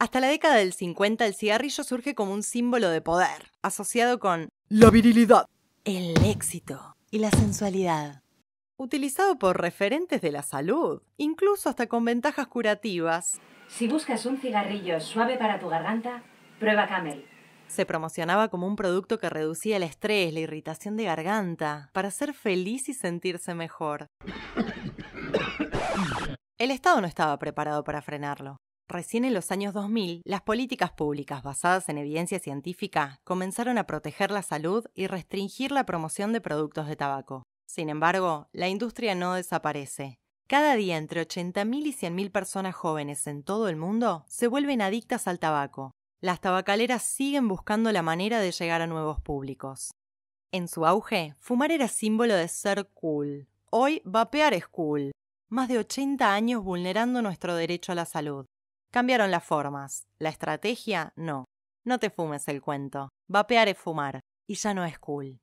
Hasta la década del 50 el cigarrillo surge como un símbolo de poder, asociado con la virilidad, el éxito y la sensualidad. Utilizado por referentes de la salud, incluso hasta con ventajas curativas. Si buscas un cigarrillo suave para tu garganta, prueba Camel. Se promocionaba como un producto que reducía el estrés, la irritación de garganta, para ser feliz y sentirse mejor. El Estado no estaba preparado para frenarlo. Recién en los años 2000, las políticas públicas basadas en evidencia científica comenzaron a proteger la salud y restringir la promoción de productos de tabaco. Sin embargo, la industria no desaparece. Cada día entre 80.000 y 100.000 personas jóvenes en todo el mundo se vuelven adictas al tabaco. Las tabacaleras siguen buscando la manera de llegar a nuevos públicos. En su auge, fumar era símbolo de ser cool. Hoy, vapear es cool. Más de 80 años vulnerando nuestro derecho a la salud. Cambiaron las formas. La estrategia, no. No te fumes el cuento. Vapear es fumar. Y ya no es cool.